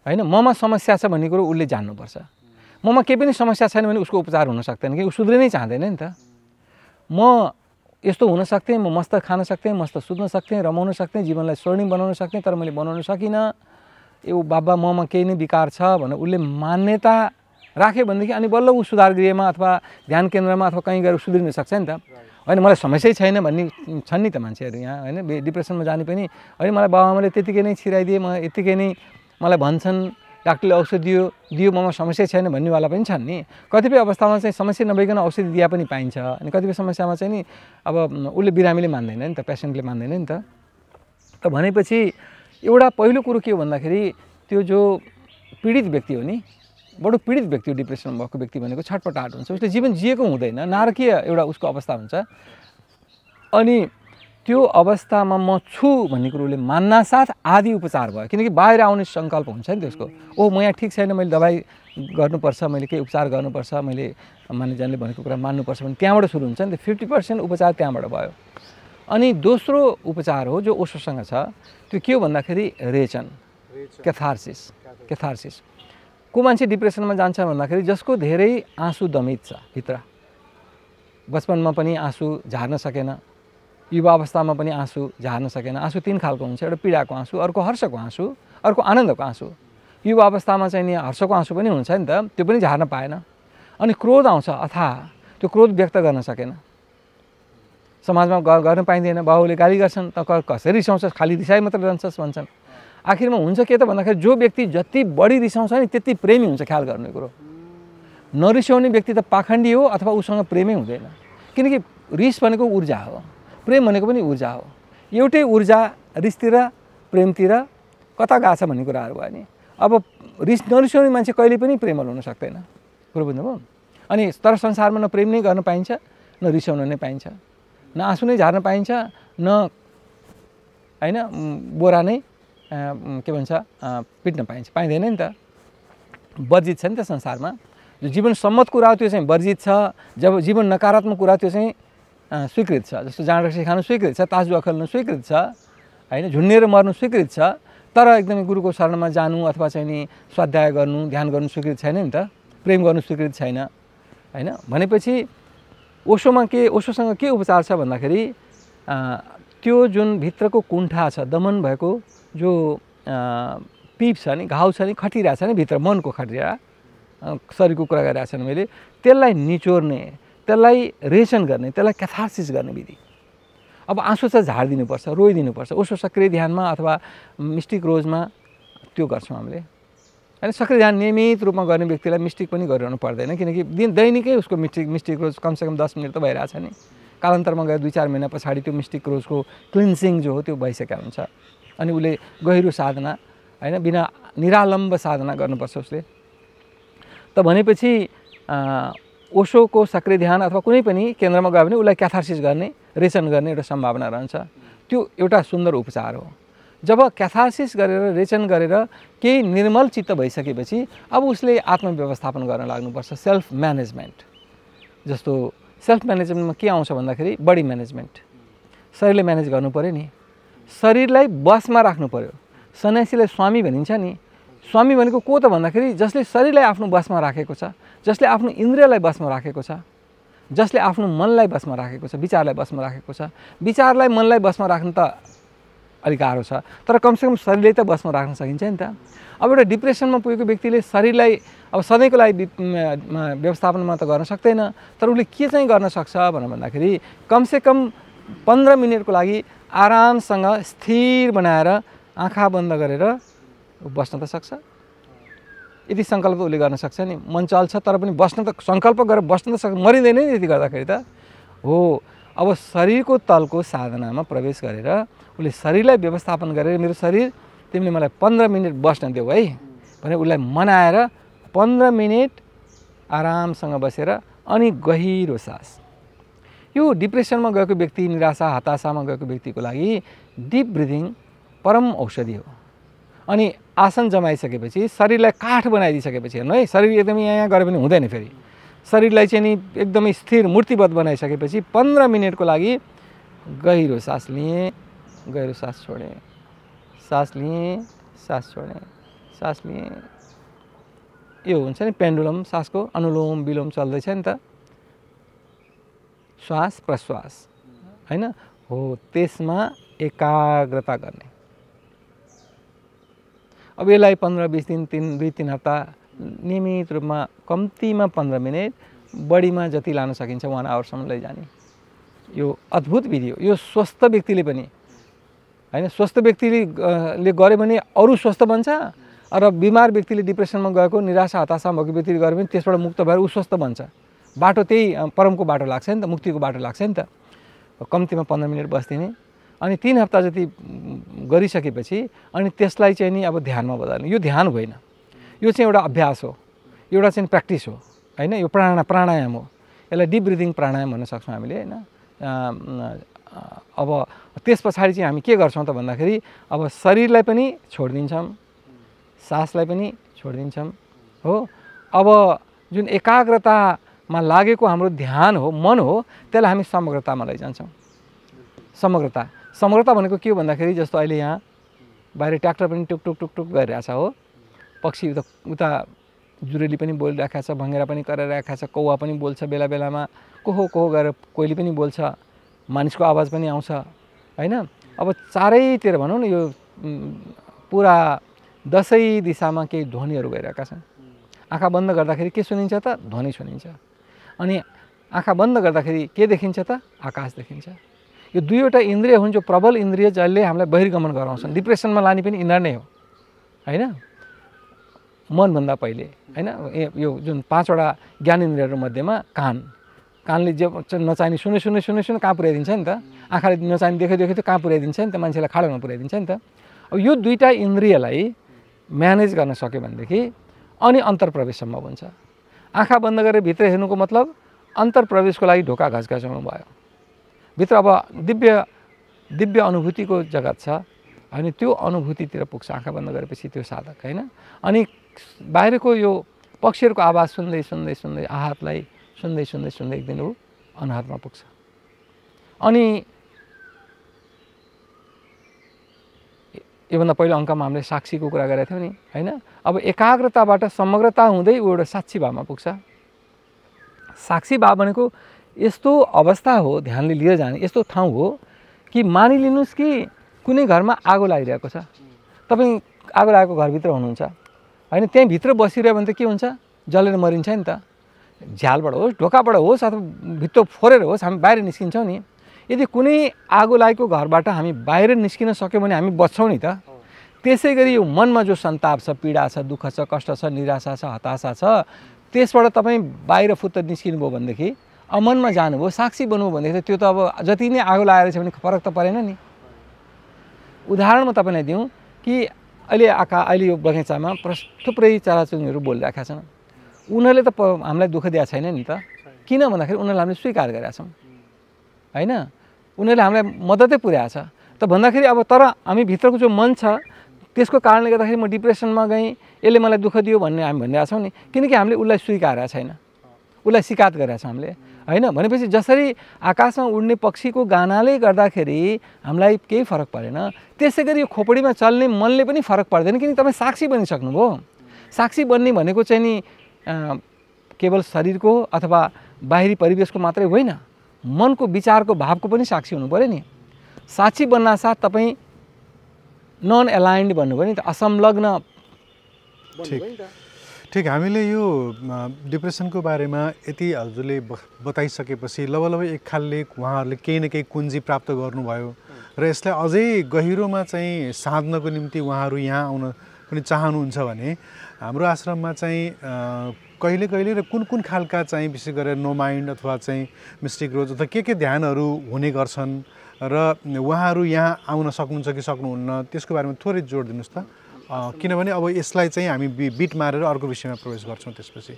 होइन ममा समस्या छ भन्ने कुरो उसले जान्नुपर्छ ममा केही पनि समस्या छैन भने उसको उपचार हुन सक्दैन कि ऊ सुध्रिनै चाहँदैन नि त म यस्तो हुन सक्थेँ म मस्त खान सक्थेँ मस्त सुत्न सक्थेँ रमाउन सक्थेँ जीवनलाई स्वर्णिम बनाउन सक्थेँ तर मैले बनाउन सकिनँ यो बाबा ममा केही नै विकार छ भनेर उसले मान्यता राख्यो भनेदेखि अनि बल्ल ऊ सुधार गृहमा अथवा ध्यान केन्द्रमा अथवा कहीँ गएर सुध्रिन सक्छ नि त होइन मलाई समस्यै छैन भन्ने छन् नि त मान्छेहरू यहाँ होइन डिप्रेसनमा जाने पनि होइन मलाई बाबाआमाले त्यतिकै नै छिराइदिए म यतिकै नै मलाई भन्छन् डाक्टरले औषधि दियो दियो ममा समस्या छैन भन्नेवाला पनि छन् नि कतिपय अवस्थामा चाहिँ समस्या नभइकन औषधि दिया पनि पाइन्छ अनि कतिपय समस्यामा चाहिँ नि अब उसले बिरामीले मान्दैन नि त पेसेन्टले मान्दैन नि त त भनेपछि एउटा पहिलो कुरो के हो भन्दाखेरि त्यो जो पीडित व्यक्ति हो नि बडो पीडित व्यक्ति हो डिप्रेसन भएको व्यक्ति भनेको छटपटाट हुन्छ उसले जीवन जिएको हुँदैन नारकीय एउटा उसको अवस्था हुन्छ अनि त्यो अवस्थामा म छु भन्ने कुरोले साथ आदि उपचार भयो किनकि बाहिर आउने सङ्कल्प हुन्छ नि त्यसको ओ म यहाँ ठिक छैन मैले दबाई गर्नुपर्छ मैले केही उपचार गर्नुपर्छ मैले मान्यजनले भनेको कुरा मान्नुपर्छ भने त्यहाँबाट सुरु हुन्छ नि त फिफ्टी पर्सेन्ट उपचार त्यहाँबाट भयो अनि दोस्रो उपचार हो जो ओसोसँग छ त्यो के हो भन्दाखेरि रेचन क्याथार्सिस क्याथार्सिस को मान्छे डिप्रेसनमा जान्छ भन्दाखेरि जसको धेरै आँसु दमित छ भित्र बचपनमा पनि आँसु झार्न सकेन युवा अवस्थामा पनि आँसु झार्न सकेन आँसु तिन खालको हुन्छ एउटा पीडाको आँसु अर्को हर्षको आँसु अर्को आनन्दको आँसु युवा अवस्थामा चाहिँ नि हर्षको आँसु पनि हुन्छ नि त त्यो पनि झार्न पाएन अनि क्रोध आउँछ अथा त्यो क्रोध व्यक्त गर्न सकेन समाजमा गर्न पाइँदैन बाबुले गाली गर्छन् त कसरी रिसाउँछस् खालि रिसाइ मात्र रहन्छस् भन्छन् आखिरमा हुन्छ के त भन्दाखेरि जो व्यक्ति जति बढी रिसाउँछ नि त्यति प्रेमी हुन्छ ख्याल गर्ने कुरो नरिसाउने व्यक्ति त पाखण्डी हो अथवा उसँग प्रेमै हुँदैन किनकि रिस भनेको ऊर्जा हो प्रेम भनेको पनि ऊर्जा हो एउटै ऊर्जा रिसतिर प्रेमतिर कता गएको छ भन्ने कुराहरू भयो नि अब रिस नरिसाउने मान्छे कहिले पनि प्रेमल हुन सक्दैन कुरो बुझ्नुभयो अनि तर संसारमा न प्रेम नै गर्न पाइन्छ न रिसाउन नै पाइन्छ न आँसु नै झार्न पाइन्छ न होइन बोरा नै के भन्छ पिट्न पाइन्छ पाइँदैन नि त वर्जित छ नि त संसारमा जो जीवन सम्मत कुरा हो त्यो चाहिँ वर्जित छ जब जीवन नकारात्मक कुरा त्यो चाहिँ स्वीकृत छ जस्तो जाँड खानु स्वीकृत छ ताजुवा खेल्नु स्वीकृत छ होइन झुन्डिएर मर्नु स्वीकृत छ तर एकदमै गुरुको शरणमा जानु अथवा चाहिँ नि स्वाध्याय गर्नु ध्यान गर्नु स्वीकृत छैन नि त प्रेम गर्नु स्वीकृत छैन होइन भनेपछि ओसोमा के ओसोसँग के उपचार छ भन्दाखेरि त्यो जुन भित्रको कुण्ठा छ दमन भएको जो पिप छ नि घाउ छ नि खटिरहेछ नि भित्र मनको खटिरा शरीरको कुरा गरिरहेको छन् मैले त्यसलाई निचोर्ने त्यसलाई रेसन गर्ने त्यसलाई क्याथार्सिस गर्ने विधि अब आँसु चाहिँ झारिदिनुपर्छ रोइदिनुपर्छ उसो सक्रिय ध्यानमा अथवा मिस्टिक रोजमा त्यो गर्छौँ हामीले होइन सक्रिय ध्यान नियमित रूपमा गर्ने व्यक्तिलाई मिस्टिक पनि गरिरहनु पर्दैन किनकि दिन दैनिकै उसको मिस्टिक मिस्टिक रोज कमसेकम दस मिनट त भइरहेछ नि कालान्तरमा गएर दुई चार महिना पछाडि त्यो मिस्टिक रोजको क्लिन्सिङ जो हो त्यो भइसकेको हुन्छ अनि उसले गहिरो साधना होइन बिना निरालम्ब साधना गर्नुपर्छ उसले त भनेपछि ओसोको सक्रिय ध्यान अथवा कुनै पनि केन्द्रमा गयो भने उसलाई क्याथार्सिस गर्ने रेचन गर्ने एउटा सम्भावना रहन्छ त्यो एउटा सुन्दर उपचार हो जब क्याथार्सिस गरेर रेचन गरेर केही निर्मल चित्त भइसकेपछि अब उसले आत्मव्यवस्थापन गर्न लाग्नुपर्छ सेल्फ म्यानेजमेन्ट जस्तो सेल्फ म्यानेजमेन्टमा के आउँछ भन्दाखेरि बडी म्यानेजमेन्ट शरीरले म्यानेज गर्नु पऱ्यो नि शरीरलाई बसमा राख्नु पऱ्यो सन्यासीलाई स्वामी भनिन्छ नि स्वामी भनेको को त भन्दाखेरि जसले शरीरलाई आफ्नो बसमा राखेको छ जसले आफ्नो इन्द्रियलाई बसमा राखेको छ जसले आफ्नो मनलाई बसमा राखेको छ विचारलाई बसमा राखेको छ विचारलाई मनलाई बसमा राख्नु त अलिक गाह्रो छ तर कमसेकम शरीरले त बसमा राख्न सकिन्छ नि त अब एउटा डिप्रेसनमा पुगेको व्यक्तिले शरीरलाई अब सधैँको लागि व्यवस्थापनमा त गर्न सक्दैन तर उसले के चाहिँ गर्न सक्छ भनेर भन्दाखेरि कमसेकम पन्ध्र मिनटको लागि आरामसँग स्थिर बनाएर आँखा बन्द गरेर बस्न त सक्छ यति सङ्कल्प उसले गर्न सक्छ नि मन चल्छ तर पनि बस्न त सङ्कल्प गरेर बस्न त सक्छ मरिँदैन नि त्यति गर्दाखेरि त हो अब शरीरको तलको साधनामा प्रवेश गरेर उसले शरीरलाई व्यवस्थापन गरेर मेरो शरीर तिमीले मलाई पन्ध्र मिनट बस्न देऊ है भने उसलाई मनाएर पन्ध्र मिनट आरामसँग बसेर अनि गहिरो सास यो डिप्रेसनमा गएको व्यक्ति निराशा हताशामा गएको व्यक्तिको लागि डिप ब्रिदिङ परम औषधि हो अनि आसन जमाइसकेपछि शरीरलाई काठ बनाइदिइसकेपछि हेर्नु है शरीर एकदमै यहाँ यहाँ गरे पनि हुँदैन फेरि शरीरलाई चाहिँ नि एकदमै स्थिर मूर्तिवत बनाइसकेपछि पन्ध्र मिनटको लागि गहिरो सास लिएँ गहिरो सास छोडेँ सास लिएँ सास छोडेँ सास लिएँ यो हुन्छ नि पेन्डुलम सासको अनुलोम विलोम चल्दैछ नि त श्वास प्रश्वास होइन हो त्यसमा एकाग्रता गर्ने अब यसलाई पन्ध्र बिस दिन तिन दुई तिन हप्ता नियमित रूपमा कम्तीमा पन्ध्र मिनट बढीमा जति लान सकिन्छ वान आवरसम्म लैजाने यो अद्भुत विधि हो यो स्वस्थ व्यक्तिले पनि होइन स्वस्थ व्यक्तिले गर्यो भने अरू स्वस्थ बन्छ र बिमार व्यक्तिले डिप्रेसनमा गएको निराशा हताशा भएको व्यक्तिले गर्यो भने त्यसबाट मुक्त भएर ऊ स्वस्थ बन्छ बाटो त्यही परमको बाटो लाग्छ नि त मुक्तिको बाटो लाग्छ नि त कम्तीमा पन्ध्र मिनट बस्दिने अनि तिन हप्ता जति गरिसकेपछि अनि त्यसलाई चाहिँ नि अब ध्यानमा बदल्ने यो ध्यान होइन यो चाहिँ एउटा अभ्यास हो एउटा चाहिँ प्र्याक्टिस हो होइन यो प्राणा प्राणायाम हो यसलाई डिप ब्रिदिङ प्राणायाम भन्न सक्छौँ हामीले होइन अब त्यस पछाडि चाहिँ हामी के गर्छौँ त भन्दाखेरि अब शरीरलाई पनि छोडिदिन्छौँ सासलाई पनि छोडिदिन्छौँ हो अब जुन एकाग्रतामा लागेको हाम्रो ध्यान हो मन हो त्यसलाई हामी समग्रतामा लैजान्छौँ समग्रता समग्रता भनेको के हो भन्दाखेरि जस्तो अहिले यहाँ बाहिर ट्र्याक्टर पनि टुक टुक टुक टुक गरिरहेछ हो पक्षी उता उता जुरेली पनि बोलिरहेको छ भँगेरा पनि कराइरहेको छ कौवा पनि बोल्छ बेला बेलामा कोहो कोहो गरेर कोइली पनि बोल्छ मानिसको आवाज पनि आउँछ होइन अब चारैतिर भनौँ न यो पुरा दसैँ दिशामा केही ध्वनिहरू गइरहेका छन् आँखा बन्द गर्दाखेरि के सुनिन्छ त ध्वनि सुनिन्छ अनि आँखा बन्द गर्दाखेरि के देखिन्छ त आकाश देखिन्छ यो दुईवटा इन्द्रिय हुन् जो प्रबल इन्द्रिय जसले हामीलाई बहिर्गमन गराउँछन् डिप्रेसनमा लाने पनि यिनीहरू नै हो होइन मनभन्दा पहिले होइन यो जुन पाँचवटा ज्ञान इन्द्रियहरू मध्येमा कान कानले जे नचाहिने सुने सुने सुने सुने कहाँ पुऱ्याइदिन्छ नि त आँखाले नचाहिने देख्यो देखे त्यो कहाँ पुऱ्याइदिन्छ नि त मान्छेलाई खाडोमा पुऱ्याइदिन्छ नि त अब यो दुईवटा इन्द्रियलाई म्यानेज गर्न सक्यो भनेदेखि अनि अन्तर्प्रवेश सम्भव हुन्छ आँखा बन्द गरेर भित्र हेर्नुको मतलब अन्तर्प्रवेशको लागि ढोका घचघचाउनु भयो भित्र अब दिव्य दिव्य अनुभूतिको जगत छ अनि त्यो अनुभूतितिर पुग्छ आँखा बन्द गरेपछि त्यो साधक होइन अनि बाहिरको यो पक्षीहरूको आवाज सुन्दै सुन्दै सुन्दै आहतलाई सुन्दै सुन्दै सुन्दै एक दिन ऊ अनुहारमा पुग्छ अनि योभन्दा पहिलो अङ्कमा हामीले साक्षीको कुरा गरेका थियौँ नि होइन अब एकाग्रताबाट समग्रता हुँदै ऊ एउटा साक्षी भावमा पुग्छ साक्षी भाव भनेको यस्तो अवस्था हो ध्यानले लिएर जाने यस्तो ठाउँ हो कि मानिलिनुहोस् कि कुनै घरमा आगो लागिरहेको छ तपाईँ आगो लागेको घरभित्र हुनुहुन्छ होइन त्यहीँभित्र बसिरह्यो भने त के हुन्छ जलेर मरिन्छ नि त झ्यालबाट होस् ढोकाबाट होस् अथवा भित्तो फोरेर होस् हामी बाहिर निस्किन्छौँ नि यदि कुनै आगो लागेको घरबाट हामी बाहिर निस्किन सक्यौँ भने हामी बच्छौँ नि त त्यसै गरी यो मनमा जो सन्ताप छ पीडा छ दुःख छ कष्ट छ निराशा छ हताशा छ त्यसबाट तपाईँ बाहिर फुत्त निस्किनुभयो भनेदेखि अमनमा जानुभयो साक्षी भनेको भनेदेखि त्यो त अब जति नै आगो लगाएर छ भने फरक त परेन नि उदाहरण म तपाईँलाई दिउँ कि अहिले आका अहिले यो बगैँचामा थुप्रै चराचुङ्गीहरू बोलिरहेका छन् उनीहरूले त हामीलाई दुःख दिएको छैन नि त किन भन्दाखेरि उनीहरूलाई हामीले स्वीकार गरेका छौँ होइन उनीहरूले हामीलाई मद्दतै पुर्याएको छ त भन्दाखेरि अब तर हामी भित्रको जो मन छ त्यसको कारणले गर्दाखेरि म डिप्रेसनमा गएँ यसले मलाई दुःख दियो भन्ने हामी भनिरहेको छौँ नि किनकि हामीले उसलाई स्वीकार छैन उसलाई सिकायत गरेका छौँ हामीले होइन भनेपछि जसरी आकाशमा उड्ने पक्षीको गानाले गर्दाखेरि हामीलाई केही फरक परेन त्यसै गरी यो खोपडीमा चल्ने मनले पनि फरक पर्दैन किनकि तपाईँ साक्षी बनिसक्नुभयो साक्षी बन्ने भनेको चाहिँ नि केवल शरीरको अथवा बाहिरी परिवेशको मात्रै होइन मनको विचारको भावको पनि साक्षी हुनु पऱ्यो नि साक्षी बन्नासाथ तपाईँ नन एलाइन्ड भन्नुभयो नि त असंलग्न ठिक हामीले यो डिप्रेसनको बारेमा यति हजुरले बताइसकेपछि लबलबै एक खालले उहाँहरूले केही न केही कुञ्जी प्राप्त गर्नुभयो र यसलाई अझै गहिरोमा चाहिँ साध्नको निम्ति उहाँहरू यहाँ आउन पनि चाहनुहुन्छ भने हाम्रो आश्रममा चाहिँ कहिले कहिले र कुन कुन खालका चाहिँ विशेष गरेर नो माइन्ड अथवा चाहिँ मिस्टिक रोज अथवा के के ध्यानहरू हुने गर्छन् र उहाँहरू यहाँ आउन सक्नुहुन्छ कि सक्नुहुन्न त्यसको बारेमा थोरै जोड दिनुहोस् त किनभने अब यसलाई चाहिँ हामी बिट मारेर अर्को विषयमा प्रवेश गर्छौँ त्यसपछि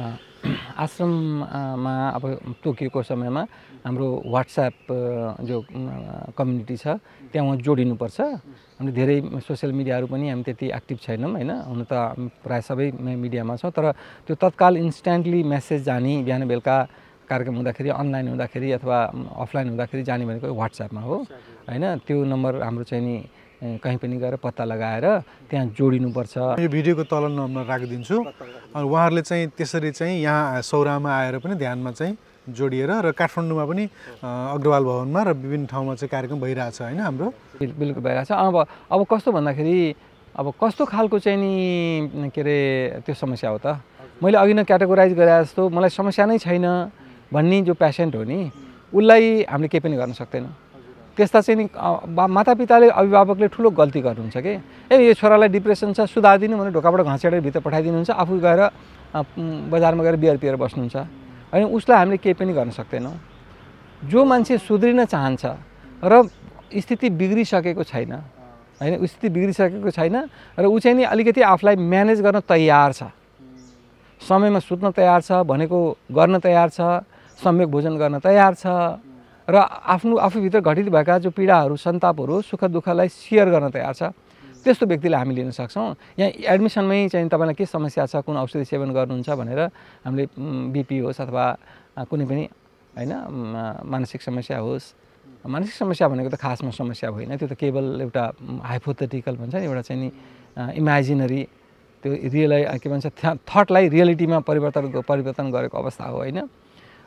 [CLEARS THROAT] आश्रममा अब तोकिएको समयमा हाम्रो वाट्सएप जो कम्युनिटी छ त्यहाँ उहाँ जोडिनुपर्छ हामीले धेरै सोसियल मिडियाहरू पनि हामी त्यति एक्टिभ छैनौँ होइन हुन त प्रायः सबै मिडियामा छौँ तर त्यो तत्काल इन्स्ट्यान्टली मेसेज जाने बिहान बेलुका कार्यक्रम हुँदाखेरि अनलाइन हुँदाखेरि अथवा अफलाइन हुँदाखेरि जाने भनेको वाट्सएपमा हो होइन त्यो नम्बर हाम्रो चाहिँ नि कहीँ पनि गएर पत्ता लगाएर त्यहाँ जोडिनुपर्छ यो भिडियोको तल नम्बर राखिदिन्छु अनि उहाँहरूले चाहिँ त्यसरी चाहिँ यहाँ सौरामा आएर पनि ध्यानमा चाहिँ जोडिएर र काठमाडौँमा पनि अग्रवाल भवनमा र विभिन्न ठाउँमा चाहिँ कार्यक्रम भइरहेछ होइन हाम्रो बिल्कुल भइरहेछ अब अब कस्तो भन्दाखेरि अब कस्तो खालको चाहिँ नि के अरे त्यो समस्या हो त मैले अघि नै क्याटेगोराइज गरे जस्तो मलाई समस्या नै छैन भन्ने जो पेसेन्ट हो नि उसलाई हामीले केही पनि गर्न सक्दैनौँ त्यस्ता चाहिँ नि मातापिताले अभिभावकले ठुलो गल्ती गर्नुहुन्छ कि ए यो छोरालाई डिप्रेसन छ सुधारिदिनु भने ढोकाबाट घँसेर भित्र पठाइदिनुहुन्छ आफू गएर बजारमा गएर बियर पिएर बस्नुहुन्छ होइन उसलाई हामीले केही पनि गर्न सक्दैनौँ जो मान्छे सुध्रिन चाहन्छ र स्थिति बिग्रिसकेको छैन होइन स्थिति बिग्रिसकेको छैन र ऊ चाहिँ नि अलिकति आफूलाई म्यानेज गर्न तयार छ समयमा सुत्न तयार छ भनेको गर्न तयार छ सम्यक भोजन गर्न तयार छ र आफ्नो आफूभित्र घटित भएका जो पीडाहरू सन्तापहरू सुख दुःखलाई सेयर गर्न तयार छ त्यस्तो व्यक्तिलाई हामी लिन सक्छौँ यहाँ एडमिसनमै चाहिँ तपाईँलाई के समस्या छ कुन औषधि सेवन गर्नुहुन्छ भनेर हामीले बिपी होस् अथवा कुनै पनि होइन मानसिक समस्या होस् मानसिक समस्या भनेको त खासमा समस्या होइन त्यो त केवल एउटा हाइपोथेटिकल भन्छ नि एउटा चाहिँ नि इमेजिनरी त्यो रियल के भन्छ थटलाई रियालिटीमा परिवर्तन परिवर्तन गरेको अवस्था हो होइन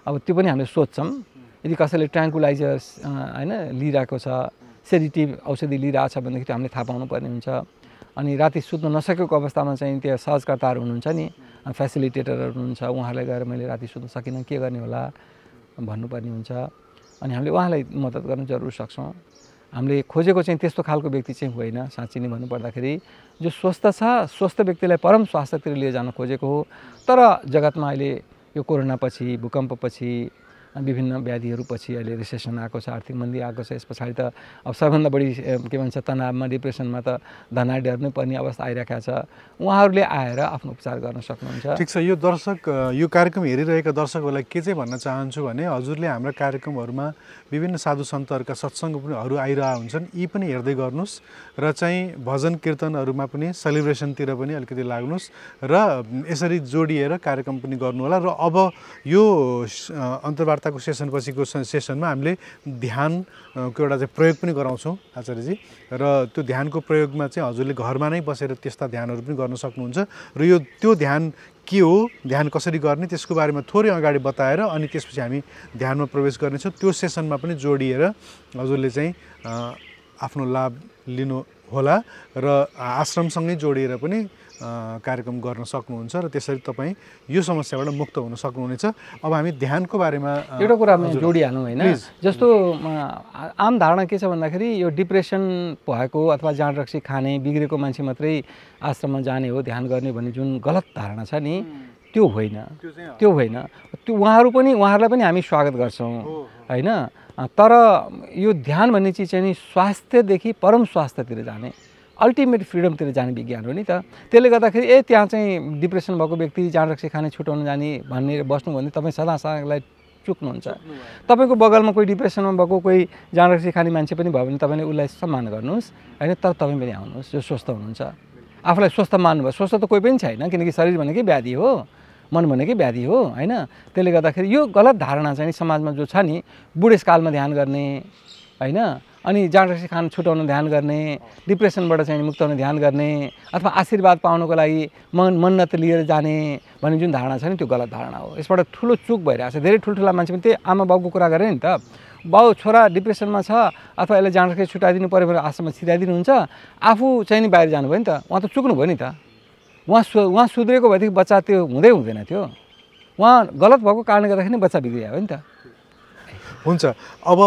अब त्यो पनि हामीले सोध्छौँ यदि कसैले ट्राङ्कुलाइजर होइन लिइरहेको छ सेडिटिभ औषधि लिइरहेको छ भनेदेखि हामीले थाहा पाउनुपर्ने हुन्छ अनि राति सुत्नु नसकेको अवस्थामा चाहिँ त्यहाँ सहजकर्ताहरू हुनुहुन्छ नि फेसिलिटेटरहरू हुनुहुन्छ उहाँहरूले गएर मैले राति सुत्न सकिनँ के गर्ने होला भन्नुपर्ने हुन्छ अनि हामीले उहाँलाई मद्दत गर्न जरुर सक्छौँ हामीले खोजेको चाहिँ त्यस्तो खालको व्यक्ति चाहिँ होइन साँच्ची नै भन्नुपर्दाखेरि जो स्वस्थ छ स्वस्थ व्यक्तिलाई परम स्वास्थ्यतिर लिएर जान खोजेको हो तर जगतमा अहिले यो कोरोनापछि भूकम्पपछि विभिन्न व्याधिहरू पछि अहिले रिसेसन आएको छ आर्थिक मन्दी आएको छ यस पछाडि त अब सबैभन्दा बढी के भन्छ तनावमा डिप्रेसनमा त धना डर्नै पर्ने अवस्था आइरहेको छ उहाँहरूले आएर आफ्नो उपचार गर्न सक्नुहुन्छ ठिक छ यो दर्शक यो कार्यक्रम हेरिरहेका दर्शकहरूलाई के चाहिँ भन्न चाहन्छु भने हजुरले हाम्रो कार्यक्रमहरूमा विभिन्न साधु सन्तहरूका सत्सङ्गहरू आइरहेका हुन्छन् यी पनि हेर्दै गर्नुहोस् र चाहिँ भजन कीर्तनहरूमा पनि सेलिब्रेसनतिर पनि अलिकति लाग्नुहोस् र यसरी जोडिएर कार्यक्रम पनि गर्नुहोला र अब यो अन्तर्वार्ता वार्ताको सेसनपछिको सेसनमा हामीले ध्यानको एउटा चाहिँ प्रयोग पनि गराउँछौँ आचार्यजी र त्यो ध्यानको प्रयोगमा चाहिँ हजुरले घरमा नै बसेर त्यस्ता ध्यानहरू पनि गर्न सक्नुहुन्छ र यो त्यो ध्यान के हो ध्यान कसरी गर्ने त्यसको बारेमा थोरै अगाडि बताएर अनि त्यसपछि हामी ध्यानमा प्रवेश गर्नेछौँ त्यो सेसनमा पनि जोडिएर हजुरले चाहिँ आफ्नो लाभ लिनु होला र आश्रमसँगै जोडिएर पनि कार्यक्रम गर्न सक्नुहुन्छ र त्यसरी तपाईँ यो समस्याबाट मुक्त हुन सक्नुहुनेछ अब हामी ध्यानको बारेमा एउटा कुरा जोडिहालौँ होइन जस्तो आम धारणा के छ भन्दाखेरि यो डिप्रेसन भएको अथवा जाँड रक्सी खाने बिग्रेको मान्छे मात्रै आश्रममा जाने हो ध्यान गर्ने भन्ने जुन गलत धारणा छ नि त्यो होइन त्यो होइन त्यो उहाँहरू पनि उहाँहरूलाई पनि हामी स्वागत गर्छौँ होइन तर यो ध्यान भन्ने चिज चाहिँ नि स्वास्थ्यदेखि परम स्वास्थ्यतिर जाने अल्टिमेट फ्रिडमतिर जाने विज्ञान हो नि त त्यसले गर्दाखेरि ए त्यहाँ चाहिँ डिप्रेसन भएको व्यक्ति रक्सी खाने छुट्याउन जाने भन्ने बस्नु भने तपाईँ सदा सदालाई चुक्नुहुन्छ तपाईँको बगलमा कोही डिप्रेसनमा भएको कोही रक्सी खाने मान्छे पनि भयो भने तपाईँले उसलाई सम्मान गर्नुहोस् होइन तर तपाईँ पनि आउनुहोस् जो स्वस्थ हुनुहुन्छ आफूलाई स्वस्थ मान्नुभयो स्वस्थ त कोही पनि छैन किनकि शरीर भनेकै व्याधि हो मन भनेकै व्याधि हो होइन त्यसले गर्दाखेरि यो गलत धारणा चाहिँ समाजमा जो छ नि बुढेसकालमा ध्यान गर्ने होइन अनि जाँडरसी खान छुटाउनु ध्यान गर्ने डिप्रेसनबाट चाहिँ मुक्त हुन ध्यान गर्ने अथवा आशीर्वाद पाउनको लागि मन मन्नत लिएर जाने भन्ने जुन धारणा छ नि त्यो गलत धारणा हो यसबाट ठुलो चुक भइरहेको छ धेरै ठुल्ठुला मान्छे पनि त्यही आमा बाउको कुरा गरेँ नि त बाउ छोरा डिप्रेसनमा छ अथवा यसलाई जाँडरसी छुट्याइदिनु पऱ्यो आशामा आश्रममा हुन्छ आफू चाहिँ नि बाहिर जानुभयो नि त उहाँ त चुक्नु भयो नि त उहाँ सु उहाँ सुध्रेको भएदेखि बच्चा त्यो हुँदै हुँदैन थियो उहाँ गलत भएको कारणले गर्दाखेरि बच्चा बिग्रियो नि त हुन्छ अब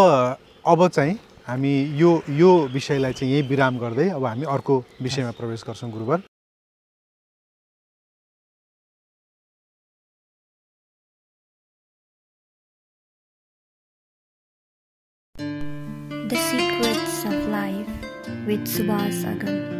अब चाहिँ हामी यो यो विषयलाई चाहिँ यहीँ विराम गर्दै अब हामी अर्को विषयमा प्रवेश गर्छौँ गुरुवर The Secrets of Life with Subhas Agam.